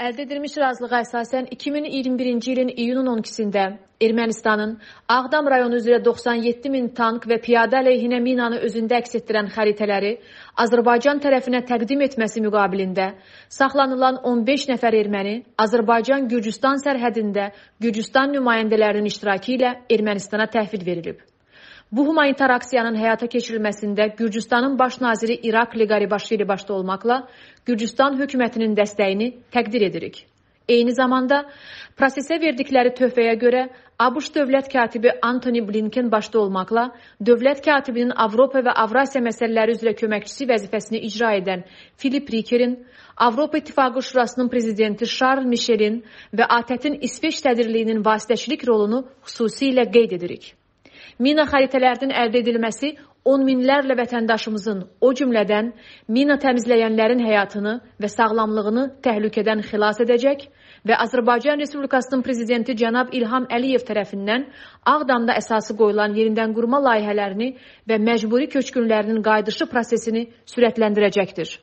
Əldə edilmiş razılığa əsasən 2021-ci ilin iyunun 12-də Ermənistanın Ağdam rayonu üzrə 97 min tank və piyada əleyhinə minanı özündə əks etdirən xəritələri Azərbaycan tərəfinə təqdim etməsi müqabilində saxlanılan 15 nəfər erməni Azərbaycan-Gürcüstan sərhədində Gürcüstan nümayəndələrinin iştirakı ilə Ermənistana təhvil verilib. Bu humanitar aksiyanın həyata keçirilməsində Gürcüstanın baş naziri İrakli Qaribaşvili başda olmaqla Gürcüstan hökumətinin dəstəyini təqdir edirik. Eyni zamanda prosesə verdikləri töhfəyə görə ABŞ dövlət katibi Antony Blinken başda olmaqla dövlət katibinin Avropa və Avrasiya məsələləri üzrə köməkçisi vəzifəsini icra edən Filip Rikerin, Avropa İttifaqı Şurasının prezidenti Charles Michelin və ATƏT-in İsveç sədrliyinin vasitəçilik rolunu xüsusilə qeyd edirik. Mina xəritələrinin əldə edilməsi on minlərlə vətəndaşımızın, o cümlədən mina təmizləyənlərin həyatını və sağlamlığını təhlükədən xilas edəcək və Azərbaycan Respublikasının prezidenti cənab İlham Əliyev tərəfindən Ağdamda əsası qoyulan yerindən qurma layihələrini və məcburi köçkünlərinin qayıdışı prosesini sürətləndirəcəkdir.